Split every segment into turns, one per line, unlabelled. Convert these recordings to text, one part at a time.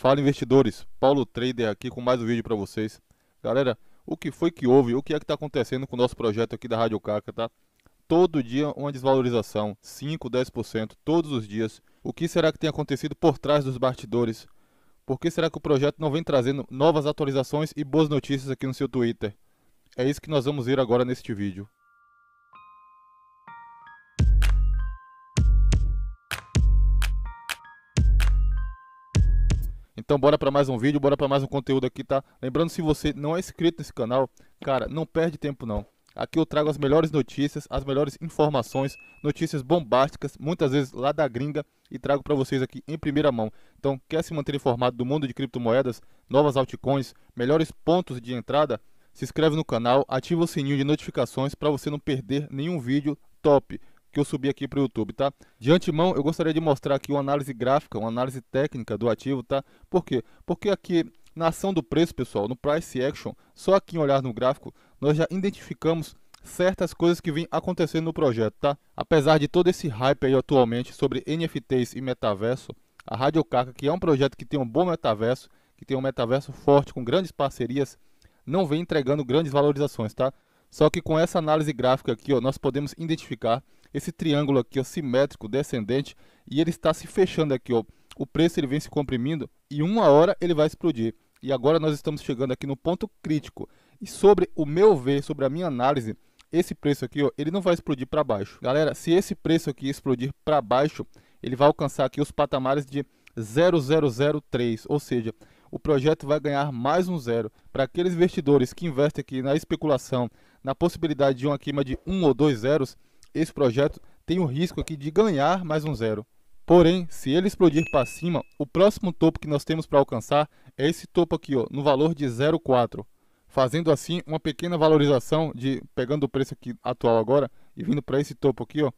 Fala investidores, Paulo Trader aqui com mais um vídeo para vocês. Galera, o que foi que houve, o que é que está acontecendo com o nosso projeto aqui da Rádio Caca, tá? Todo dia uma desvalorização, 5, 10%, todos os dias. O que será que tem acontecido por trás dos bastidores? Por que será que o projeto não vem trazendo novas atualizações e boas notícias aqui no seu Twitter? É isso que nós vamos ver agora neste vídeo. Então bora para mais um vídeo, bora para mais um conteúdo aqui, tá? Lembrando, se você não é inscrito nesse canal, cara, não perde tempo não. Aqui eu trago as melhores notícias, as melhores informações, notícias bombásticas, muitas vezes lá da gringa, e trago para vocês aqui em primeira mão. Então, quer se manter informado do mundo de criptomoedas, novas altcoins, melhores pontos de entrada? Se inscreve no canal, ativa o sininho de notificações para você não perder nenhum vídeo top que eu subi aqui para o YouTube, tá? De antemão, eu gostaria de mostrar aqui uma análise gráfica, uma análise técnica do ativo, tá? Por quê? Porque aqui na ação do preço, pessoal, no price action, só aqui em olhar no gráfico, nós já identificamos certas coisas que vêm acontecendo no projeto, tá? Apesar de todo esse hype aí atualmente sobre NFTs e metaverso, a Rádio Caca, que é um projeto que tem um bom metaverso, que tem um metaverso forte com grandes parcerias, não vem entregando grandes valorizações, tá? Só que com essa análise gráfica aqui, ó, nós podemos identificar esse triângulo aqui ó, simétrico, descendente, e ele está se fechando aqui. Ó. O preço ele vem se comprimindo e uma hora ele vai explodir. E agora nós estamos chegando aqui no ponto crítico. E sobre o meu ver, sobre a minha análise, esse preço aqui, ó, ele não vai explodir para baixo. Galera, se esse preço aqui explodir para baixo, ele vai alcançar aqui os patamares de 0003, ou seja, o projeto vai ganhar mais um zero. Para aqueles investidores que investem aqui na especulação, na possibilidade de uma queima de um ou dois zeros, esse projeto tem o risco aqui de ganhar mais um zero. Porém, se ele explodir para cima, o próximo topo que nós temos para alcançar é esse topo aqui, ó, no valor de 0,4. Fazendo assim uma pequena valorização de pegando o preço aqui atual agora e vindo para esse topo aqui, ó,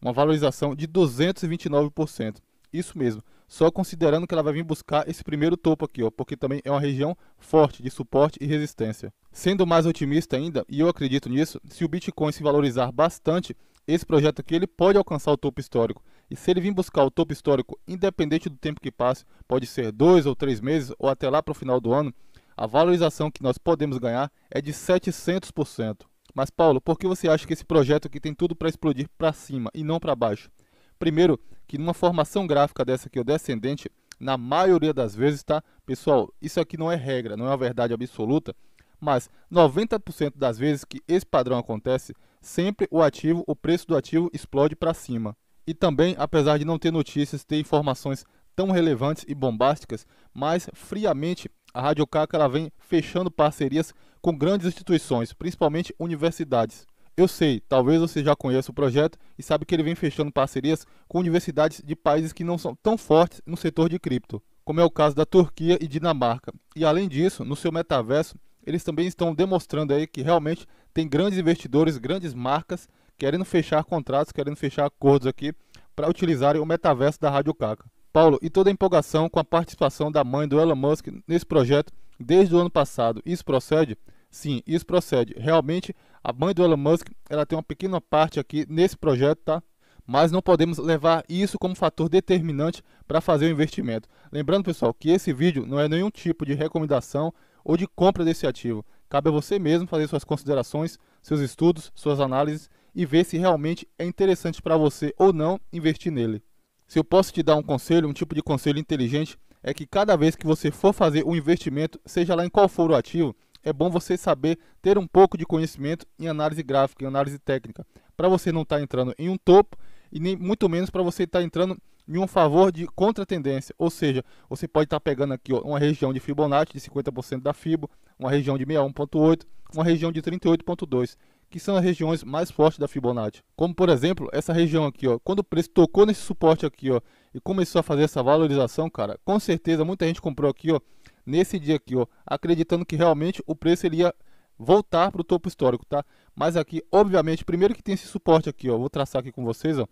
uma valorização de 229%. Isso mesmo, só considerando que ela vai vir buscar esse primeiro topo aqui, ó, porque também é uma região forte de suporte e resistência. Sendo mais otimista ainda, e eu acredito nisso, se o Bitcoin se valorizar bastante, esse projeto aqui ele pode alcançar o topo histórico. E se ele vir buscar o topo histórico, independente do tempo que passe, pode ser dois ou três meses ou até lá para o final do ano, a valorização que nós podemos ganhar é de 700%. Mas Paulo, por que você acha que esse projeto aqui tem tudo para explodir para cima e não para baixo? Primeiro, que numa formação gráfica dessa aqui, o descendente, na maioria das vezes, tá? Pessoal, isso aqui não é regra, não é uma verdade absoluta, mas 90% das vezes que esse padrão acontece, sempre o ativo, o preço do ativo explode para cima. E também, apesar de não ter notícias, ter informações tão relevantes e bombásticas, mas friamente a Rádio Caca vem fechando parcerias com grandes instituições, principalmente universidades. Eu sei, talvez você já conheça o projeto e sabe que ele vem fechando parcerias com universidades de países que não são tão fortes no setor de cripto, como é o caso da Turquia e Dinamarca. E além disso, no seu metaverso, eles também estão demonstrando aí que realmente tem grandes investidores, grandes marcas querendo fechar contratos, querendo fechar acordos aqui para utilizarem o metaverso da Rádio Caca. Paulo, e toda a empolgação com a participação da mãe do Elon Musk nesse projeto desde o ano passado, isso procede? Sim, isso procede. Realmente, a mãe do Elon Musk ela tem uma pequena parte aqui nesse projeto, tá? Mas não podemos levar isso como fator determinante para fazer o investimento. Lembrando, pessoal, que esse vídeo não é nenhum tipo de recomendação ou de compra desse ativo. Cabe a você mesmo fazer suas considerações, seus estudos, suas análises e ver se realmente é interessante para você ou não investir nele. Se eu posso te dar um conselho, um tipo de conselho inteligente, é que cada vez que você for fazer um investimento, seja lá em qual for o ativo, é bom você saber ter um pouco de conhecimento em análise gráfica, em análise técnica, para você não estar tá entrando em um topo e nem muito menos para você estar tá entrando em um favor de contratendência. Ou seja, você pode estar tá pegando aqui ó, uma região de Fibonacci de 50% da Fibo, uma região de 61.8, uma região de 38.2 que são as regiões mais fortes da Fibonacci. Como por exemplo, essa região aqui, ó, quando o preço tocou nesse suporte aqui, ó, e começou a fazer essa valorização, cara, com certeza muita gente comprou aqui, ó, nesse dia aqui, ó, acreditando que realmente o preço iria voltar para o topo histórico, tá? Mas aqui, obviamente, primeiro que tem esse suporte aqui, ó, vou traçar aqui com vocês, ó,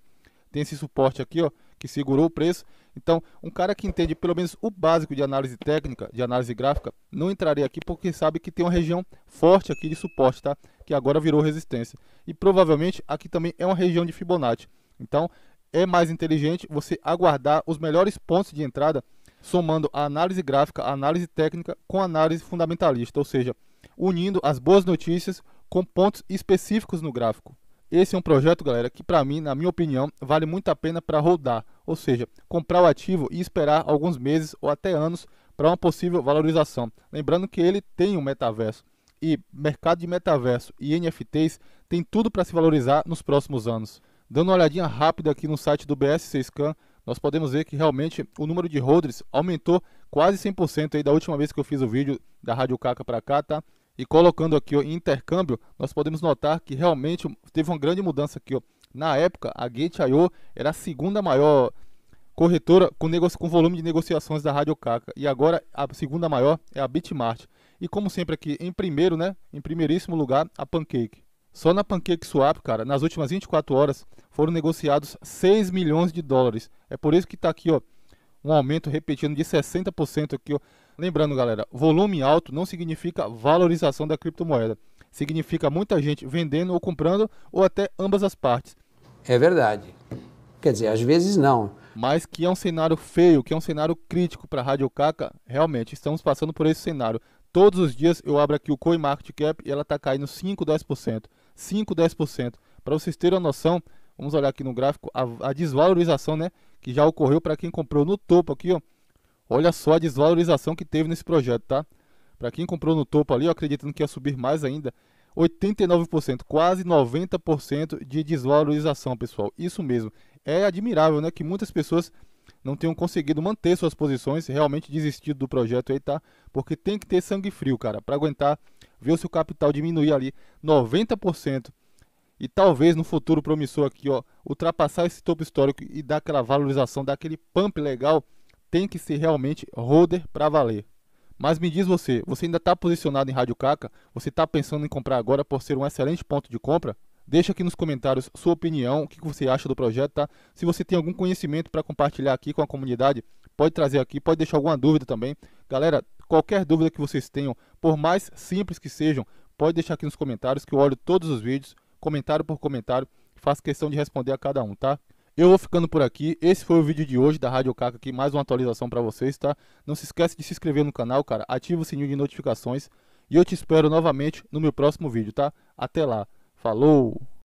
tem esse suporte aqui, ó, que segurou o preço. Então, um cara que entende pelo menos o básico de análise técnica, de análise gráfica, não entraria aqui porque sabe que tem uma região forte aqui de suporte, tá? Que agora virou resistência. E provavelmente aqui também é uma região de Fibonacci. Então, é mais inteligente você aguardar os melhores pontos de entrada, somando a análise gráfica, a análise técnica com a análise fundamentalista, ou seja, unindo as boas notícias com pontos específicos no gráfico. Esse é um projeto, galera, que para mim, na minha opinião, vale muito a pena para rodar ou seja, comprar o ativo e esperar alguns meses ou até anos para uma possível valorização. Lembrando que ele tem um metaverso e mercado de metaverso e NFTs tem tudo para se valorizar nos próximos anos. Dando uma olhadinha rápida aqui no site do BSC Scan, nós podemos ver que realmente o número de holders aumentou quase 100% aí da última vez que eu fiz o vídeo da Rádio Caca para cá, tá? E colocando aqui o em intercâmbio, nós podemos notar que realmente teve uma grande mudança aqui, ó, na época, a Gate.io era a segunda maior corretora com, com volume de negociações da Rádio Caca. E agora a segunda maior é a Bitmart. E como sempre aqui, em primeiro, né? Em primeiríssimo lugar, a Pancake. Só na Pancake Swap, cara, nas últimas 24 horas foram negociados 6 milhões de dólares. É por isso que está aqui, ó, um aumento repetindo de 60% aqui, ó. Lembrando, galera, volume alto não significa valorização da criptomoeda significa muita gente vendendo ou comprando, ou até ambas as partes. É verdade. Quer dizer, às vezes não. Mas que é um cenário feio, que é um cenário crítico para a Rádio Caca, realmente, estamos passando por esse cenário. Todos os dias eu abro aqui o Coin Market Cap e ela está caindo 5, 10%. 5, 10%. Para vocês terem uma noção, vamos olhar aqui no gráfico, a, a desvalorização né, que já ocorreu para quem comprou no topo aqui. Ó. Olha só a desvalorização que teve nesse projeto, tá? Para quem comprou no topo ali, ó, acreditando que ia subir mais ainda, 89%, quase 90% de desvalorização, pessoal. Isso mesmo. É admirável, né, que muitas pessoas não tenham conseguido manter suas posições, realmente desistido do projeto aí, tá? Porque tem que ter sangue frio, cara, para aguentar ver o seu capital diminuir ali 90% e talvez no futuro promissor aqui, ó, ultrapassar esse topo histórico e dar aquela valorização, dar aquele pump legal, tem que ser realmente holder para valer. Mas me diz você, você ainda está posicionado em Rádio Caca? Você está pensando em comprar agora por ser um excelente ponto de compra? Deixa aqui nos comentários sua opinião, o que você acha do projeto, tá? Se você tem algum conhecimento para compartilhar aqui com a comunidade, pode trazer aqui, pode deixar alguma dúvida também. Galera, qualquer dúvida que vocês tenham, por mais simples que sejam, pode deixar aqui nos comentários que eu olho todos os vídeos, comentário por comentário, faço questão de responder a cada um, tá? Eu vou ficando por aqui. Esse foi o vídeo de hoje da Rádio Caca aqui, mais uma atualização para vocês, tá? Não se esquece de se inscrever no canal, cara. Ativa o sininho de notificações. E eu te espero novamente no meu próximo vídeo, tá? Até lá. Falou!